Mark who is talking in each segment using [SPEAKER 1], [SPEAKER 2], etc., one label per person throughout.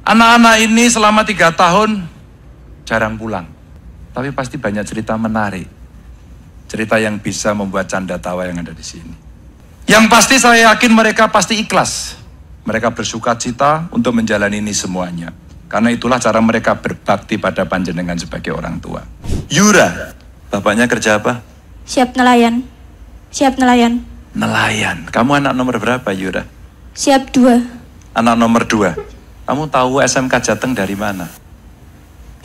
[SPEAKER 1] Anak-anak ini selama tiga tahun jarang pulang. Tapi pasti banyak cerita menarik. Cerita yang bisa membuat canda tawa yang ada di sini. Yang pasti saya yakin mereka pasti ikhlas. Mereka bersuka cita untuk menjalani ini semuanya. Karena itulah cara mereka berbakti pada panjenengan sebagai orang tua. Yura, bapaknya kerja apa?
[SPEAKER 2] Siap nelayan. Siap nelayan.
[SPEAKER 1] Nelayan. Kamu anak nomor berapa, Yura?
[SPEAKER 2] Siap dua.
[SPEAKER 1] Anak nomor dua? Kamu tahu SMK Jateng dari mana?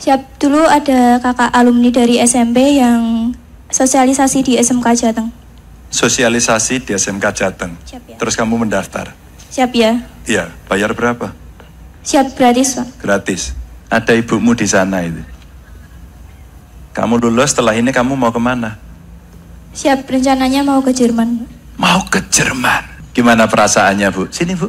[SPEAKER 2] Siap, dulu ada kakak alumni dari SMP yang sosialisasi di SMK Jateng.
[SPEAKER 1] Sosialisasi di SMK Jateng. Siap ya. Terus kamu mendaftar. Siap ya. Iya, bayar berapa?
[SPEAKER 2] Siap gratis, Pak.
[SPEAKER 1] Gratis. Ada ibumu di sana itu. Kamu lulus setelah ini kamu mau kemana?
[SPEAKER 2] Siap, rencananya mau ke Jerman.
[SPEAKER 1] Mau ke Jerman. Gimana perasaannya, Bu? Sini, Bu.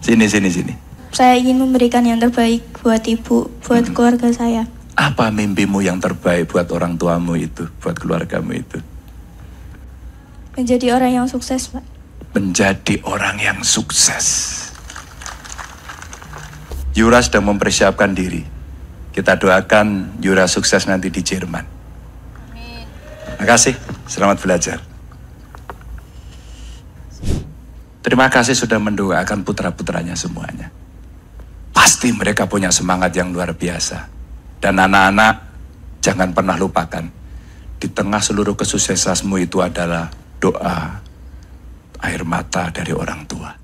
[SPEAKER 1] Sini, sini, sini.
[SPEAKER 2] Saya ingin memberikan yang terbaik buat ibu, buat hmm. keluarga saya.
[SPEAKER 1] Apa mimpimu yang terbaik buat orang tuamu itu, buat keluargamu itu?
[SPEAKER 2] Menjadi orang yang sukses, Pak.
[SPEAKER 1] Menjadi orang yang sukses. Yura sedang mempersiapkan diri. Kita doakan Yura sukses nanti di Jerman. Amin. Terima kasih. Selamat belajar. Terima kasih sudah mendoakan putra-putranya semuanya. Pasti mereka punya semangat yang luar biasa. Dan anak-anak, jangan pernah lupakan. Di tengah seluruh kesuksesanmu itu adalah doa, air mata dari orang tua.